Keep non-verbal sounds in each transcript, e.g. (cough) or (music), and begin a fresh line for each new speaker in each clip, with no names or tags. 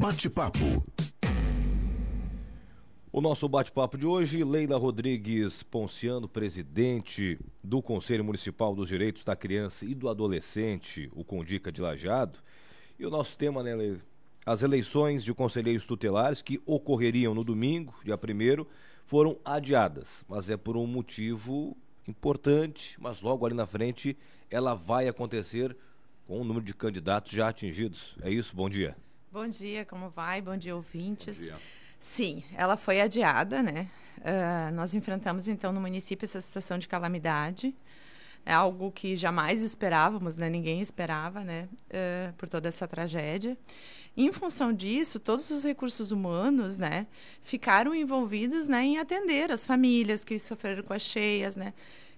Bate-papo. O nosso bate-papo de hoje, Leila Rodrigues Ponciano, presidente do Conselho Municipal dos Direitos da Criança e do Adolescente, o Condica de Lajado. E o nosso tema, né, Leila? As eleições de conselheiros tutelares que ocorreriam no domingo, dia 1 foram adiadas, mas é por um motivo importante, mas logo ali na frente ela vai acontecer com o número de candidatos já atingidos. É isso, bom dia. Bom
dia, como vai? Bom dia, ouvintes. Bom dia. Sim, ela foi adiada, né? Uh, nós enfrentamos, então, no município essa situação de calamidade. É algo que jamais esperávamos, né? Ninguém esperava, né? Uh, por toda essa tragédia. Em função disso, todos os recursos humanos, né? Ficaram envolvidos, né? Em atender as famílias que sofreram com as cheias, né?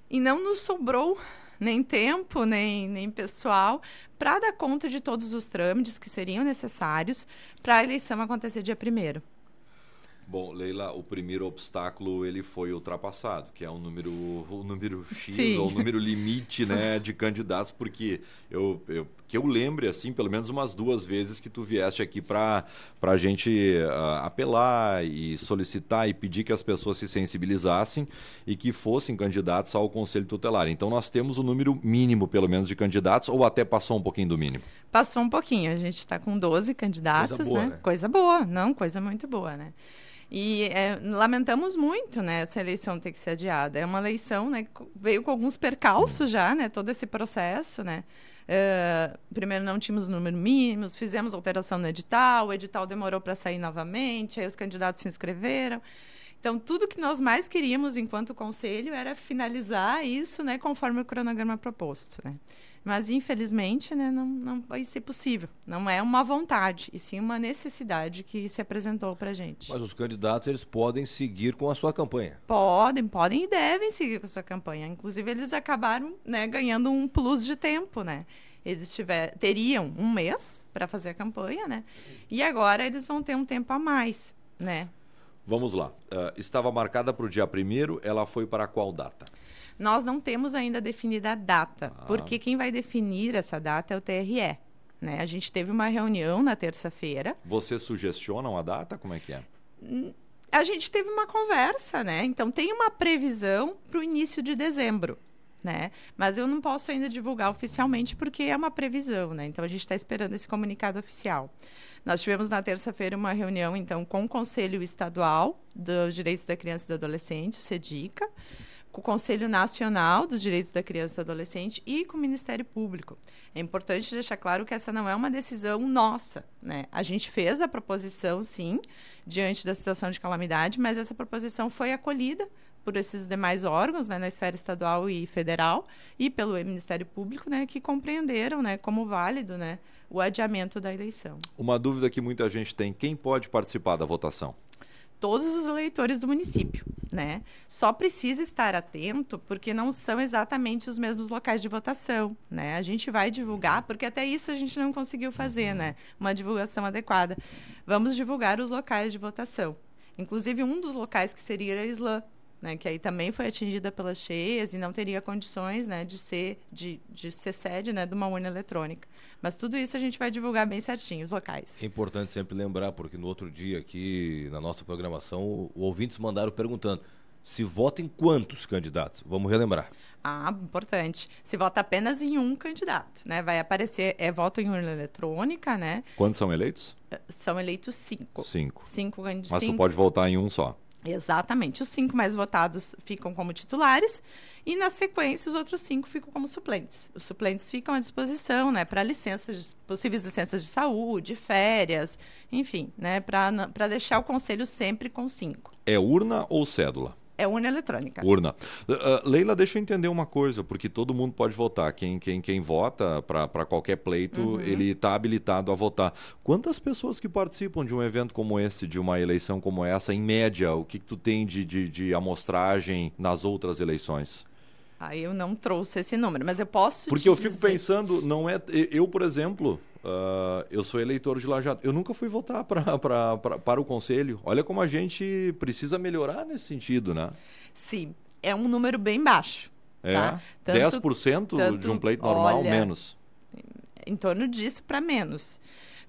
E não nos sobrou nem tempo, nem, nem pessoal, para dar conta de todos os trâmites que seriam necessários para a eleição acontecer dia primeiro.
Bom, Leila, o primeiro obstáculo ele foi ultrapassado, que é o número, o número X Sim. ou o número limite, né, de candidatos, porque eu, eu, que eu lembre assim, pelo menos umas duas vezes que tu vieste aqui para para gente uh, apelar e solicitar e pedir que as pessoas se sensibilizassem e que fossem candidatos ao conselho tutelar. Então nós temos o um número mínimo, pelo menos, de candidatos ou até passou um pouquinho do mínimo.
Passou um pouquinho, a gente está com 12 candidatos, Coisa boa, né? né? Coisa boa, não, coisa muito boa, né? E é, lamentamos muito, né, essa eleição ter que ser adiada. É uma eleição, né, que veio com alguns percalços já, né, todo esse processo, né. Uh, primeiro não tínhamos número mínimo, fizemos alteração no edital, o edital demorou para sair novamente, aí os candidatos se inscreveram. Então, tudo que nós mais queríamos enquanto conselho era finalizar isso, né, conforme o cronograma proposto, né. Mas, infelizmente, né, não, não vai ser possível. Não é uma vontade, e sim uma necessidade que se apresentou para gente. Mas
os candidatos, eles podem seguir com a sua campanha?
Podem, podem e devem seguir com a sua campanha. Inclusive, eles acabaram né, ganhando um plus de tempo, né? Eles tiver, teriam um mês para fazer a campanha, né? E agora eles vão ter um tempo a mais, né?
Vamos lá. Uh, estava marcada para o dia 1 ela foi para qual data?
Nós não temos ainda definida a data, ah. porque quem vai definir essa data é o TRE. Né? A gente teve uma reunião na terça-feira.
Vocês sugestionam a data? Como é que é?
Hum, a gente teve uma conversa, né? Então tem uma previsão para o início de dezembro né? Mas eu não posso ainda divulgar oficialmente porque é uma previsão, né? Então a gente está esperando esse comunicado oficial. Nós tivemos na terça-feira uma reunião, então, com o Conselho Estadual dos Direitos da Criança e do Adolescente, o SEDICA, com o Conselho Nacional dos Direitos da Criança e do Adolescente e com o Ministério Público. É importante deixar claro que essa não é uma decisão nossa, né? A gente fez a proposição, sim, diante da situação de calamidade, mas essa proposição foi acolhida por esses demais órgãos, né, na esfera estadual e federal, e pelo Ministério Público, né, que compreenderam, né, como válido, né, o adiamento da eleição.
Uma dúvida que muita gente tem: quem pode participar da votação?
Todos os eleitores do município, né? Só precisa estar atento porque não são exatamente os mesmos locais de votação, né? A gente vai divulgar uhum. porque até isso a gente não conseguiu fazer, uhum. né? Uma divulgação adequada. Vamos divulgar os locais de votação. Inclusive um dos locais que seria a Islã, né, que aí também foi atingida pelas cheias e não teria condições né, de, ser, de, de ser sede né, de uma urna eletrônica. Mas tudo isso a gente vai divulgar bem certinho,
os locais. É importante sempre lembrar, porque no outro dia aqui, na nossa programação, os ouvintes mandaram perguntando se vota em quantos candidatos? Vamos relembrar. Ah, importante.
Se vota apenas em um candidato, né? Vai aparecer, é voto em urna eletrônica, né?
Quantos são eleitos?
Eh, são eleitos cinco. Cinco. Cinco candidatos. Mas você pode
votar em um só.
Exatamente. Os cinco mais votados ficam como titulares e, na sequência, os outros cinco ficam como suplentes. Os suplentes ficam à disposição né, para licenças, possíveis licenças de saúde, férias, enfim, né, para deixar o conselho sempre com cinco.
É urna ou cédula?
é urna eletrônica.
Urna. Uh, Leila, deixa eu entender uma coisa, porque todo mundo pode votar. Quem, quem, quem vota para qualquer pleito, uhum. ele está habilitado a votar. Quantas pessoas que participam de um evento como esse, de uma eleição como essa, em média, o que, que tu tem de, de, de amostragem nas outras eleições?
ah, eu não trouxe esse número, mas eu posso. Porque eu dizer...
fico pensando, não é. Eu, por exemplo, Uh, eu sou eleitor de Lajado. Eu nunca fui votar pra, pra, pra, para o Conselho. Olha como a gente precisa melhorar nesse sentido, né?
Sim, é um número bem baixo. É, tá? tanto, 10% tanto, de um pleito normal, olha, menos. Em torno disso para menos.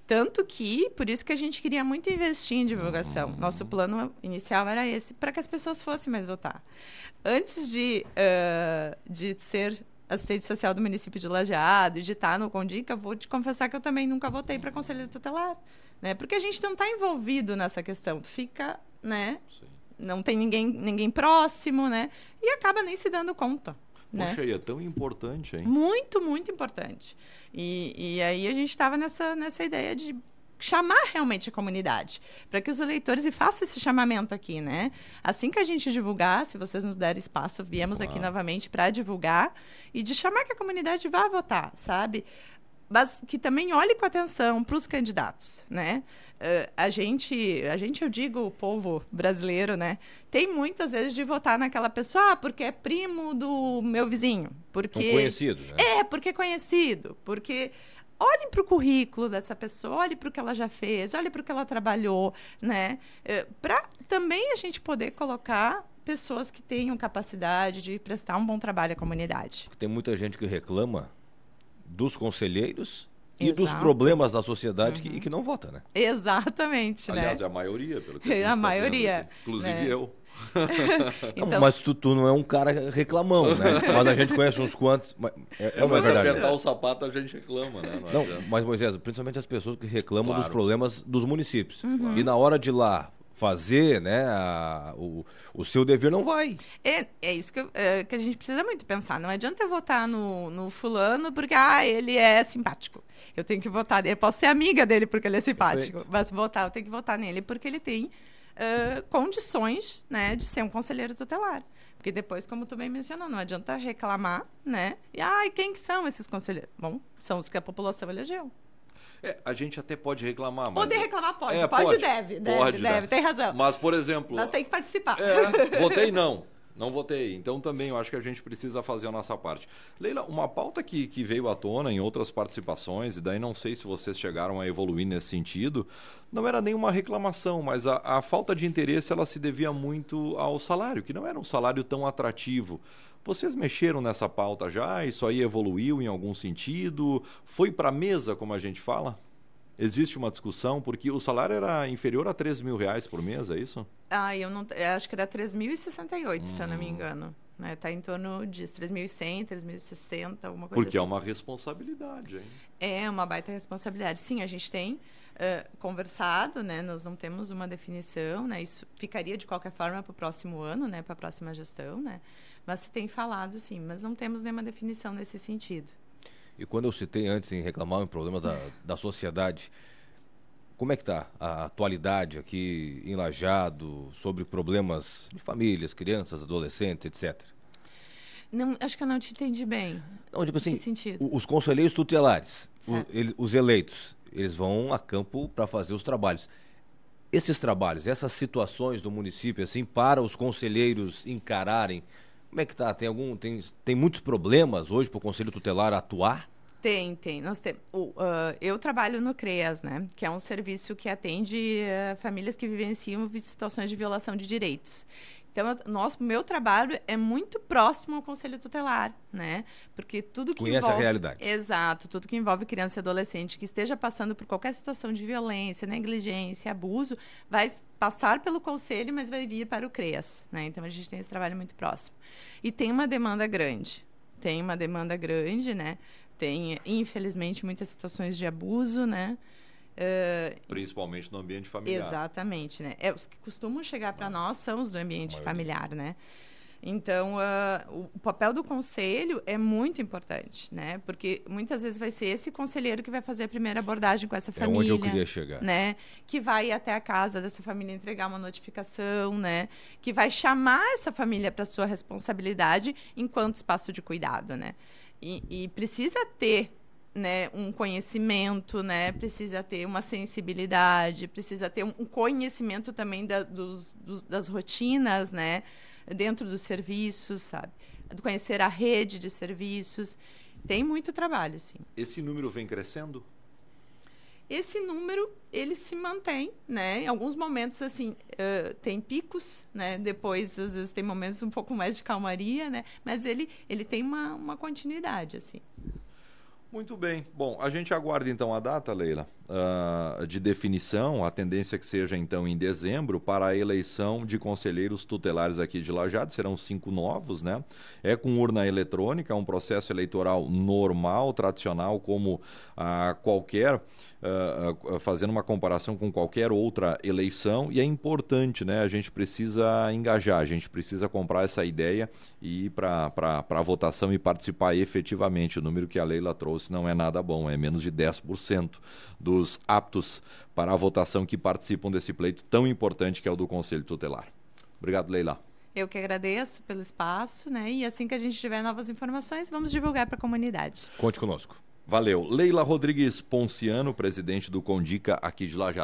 Tanto que, por isso que a gente queria muito investir em divulgação. Hum. Nosso plano inicial era esse, para que as pessoas fossem mais votar. Antes de, uh, de ser assistente social do município de Lajeado e de estar no Condica, vou te confessar que eu também nunca votei para conselheiro tutelar. Né? Porque a gente não está envolvido nessa questão. Tu fica, né? Sim. Não tem ninguém, ninguém próximo, né? E acaba nem se dando conta. Né? Poxa,
né? e é tão importante, hein?
Muito, muito importante. E, e aí a gente estava nessa, nessa ideia de chamar realmente a comunidade, para que os eleitores, e faça esse chamamento aqui, né? Assim que a gente divulgar, se vocês nos derem espaço, viemos claro. aqui novamente para divulgar e de chamar que a comunidade vá votar, sabe? Mas que também olhe com atenção para os candidatos, né? Uh, a gente, a gente, eu digo, o povo brasileiro, né? Tem muitas vezes de votar naquela pessoa, ah, porque é primo do meu vizinho, porque um conhecido, né? é porque é conhecido, porque olhem para o currículo dessa pessoa, olhem para o que ela já fez, olhem para o que ela trabalhou, né? Eh, para também a gente poder colocar pessoas que tenham capacidade de prestar um bom trabalho à comunidade.
Tem muita gente que reclama dos conselheiros e Exato. dos problemas da sociedade uhum. que, que não vota, né?
Exatamente, né? Aliás, né? é a
maioria, pelo que a, (laughs) gente é a tá maioria, vendo, inclusive né? eu. (laughs) então... Não, mas tu, tu, não é um cara reclamão, né? (laughs) Mas a gente conhece uns quantos. Mas, é, é uma mas verdade. apertar o sapato
a gente reclama, né? Não, não
mas Moisés, principalmente as pessoas que reclamam claro. dos problemas dos municípios. Uhum. E na hora de ir lá fazer né, a, o, o seu dever, não
vai. É, é isso que, é, que a gente precisa muito pensar. Não adianta votar no, no fulano porque ah, ele é simpático. Eu tenho que votar. Eu posso ser amiga dele porque ele é simpático. Mas votar, eu tenho que votar nele porque ele tem uh, condições né, de ser um conselheiro tutelar. Porque depois, como tu bem mencionou, não adianta reclamar, né? E, ai, ah, quem que são esses conselheiros? Bom, são os que a população elegeu.
É, a gente até pode reclamar, mas... Poder reclamar pode, é, pode, pode, deve, deve, pode, deve, deve, né? tem razão. Mas, por exemplo... Mas tem
que participar. É, (laughs) votei
não. Não votei. Então também eu acho que a gente precisa fazer a nossa parte. Leila, uma pauta que, que veio à tona em outras participações, e daí não sei se vocês chegaram a evoluir nesse sentido, não era nenhuma reclamação, mas a, a falta de interesse ela se devia muito ao salário, que não era um salário tão atrativo. Vocês mexeram nessa pauta já? Isso aí evoluiu em algum sentido? Foi para a mesa, como a gente fala? Existe uma discussão, porque o salário era inferior a 3 mil reais por mês, é isso?
Ah, eu não. Eu acho que era 3.068, hum. se eu não me hum. engano. Né? Tá em torno de 3.100, 3.060, alguma coisa Porque é assim. é uma
responsabilidade, hein?
É uma baita responsabilidade. Sim, a gente tem uh, conversado, né? Nós não temos uma definição, né? Isso ficaria de qualquer forma para o próximo ano, né? Para a próxima gestão, né? Mas se tem falado, sim, mas não temos nenhuma definição nesse sentido.
E quando eu citei antes em reclamar um problema da, da sociedade, como é que está a atualidade aqui em Lajado sobre problemas de famílias, crianças, adolescentes, etc.?
Não, acho que eu não te entendi bem.
Não, digo tipo assim, os conselheiros tutelares, os, eles, os eleitos, eles vão a campo para fazer os trabalhos. Esses trabalhos, essas situações do município, assim, para os conselheiros encararem como é que tá? Tem algum tem, tem muitos problemas hoje para o Conselho Tutelar atuar?
Tem, tem. Nós tem uh, eu trabalho no CREAS, né? Que é um serviço que atende uh, famílias que vivenciam situações de violação de direitos. Então, nosso meu trabalho é muito próximo ao conselho tutelar, né? Porque tudo que Conhece envolve... a realidade. Exato, tudo que envolve criança e adolescente que esteja passando por qualquer situação de violência, negligência, abuso, vai passar pelo conselho, mas vai vir para o CREAS, né? Então, a gente tem esse trabalho muito próximo. E tem uma demanda grande. Tem uma demanda grande, né? Tem, infelizmente, muitas situações de abuso, né? Eh,
Principalmente no ambiente familiar.
Exatamente, né? É, os que costumam chegar para nós são os do ambiente familiar, né? Então, uh, o papel do conselho é muito importante, né? Porque muitas vezes vai ser esse conselheiro que vai fazer a primeira abordagem com essa família. É onde eu queria
chegar. Né?
Que vai até a casa dessa família entregar uma notificação, né? Que vai chamar essa família para sua responsabilidade enquanto espaço de cuidado, né? e, e precisa ter né, um conhecimento, né, precisa ter uma sensibilidade, precisa ter um conhecimento também da, dos, dos, das rotinas, né, dentro dos serviços, sabe? Conhecer a rede de serviços. Tem muito trabalho, sim.
Esse número vem crescendo?
Esse número, ele se mantém, né? Em alguns momentos, assim, uh, tem picos, né? Depois, às vezes, tem momentos um pouco mais de calmaria, né? Mas ele, ele tem uma, uma continuidade, assim.
Muito bem. Bom, a gente aguarda então a data, Leila. Ah, de definição, a tendência é que seja então em dezembro, para a eleição de conselheiros tutelares aqui de Lajado, serão cinco novos, né? É com urna eletrônica, um processo eleitoral normal, tradicional, como a qualquer, uh, fazendo uma comparação com qualquer outra eleição, e é importante, né? A gente precisa engajar, a gente precisa comprar essa ideia e ir para a votação e participar efetivamente. O número que a Leila trouxe não é nada bom, é menos de 10% do dos aptos para a votação que participam desse pleito tão importante que é o do Conselho Tutelar. Obrigado, Leila.
Eu que agradeço pelo espaço, né? E assim que a gente tiver novas informações, vamos divulgar para a comunidade.
Conte conosco. Valeu. Leila Rodrigues Ponciano, presidente do Condica aqui de Lajá.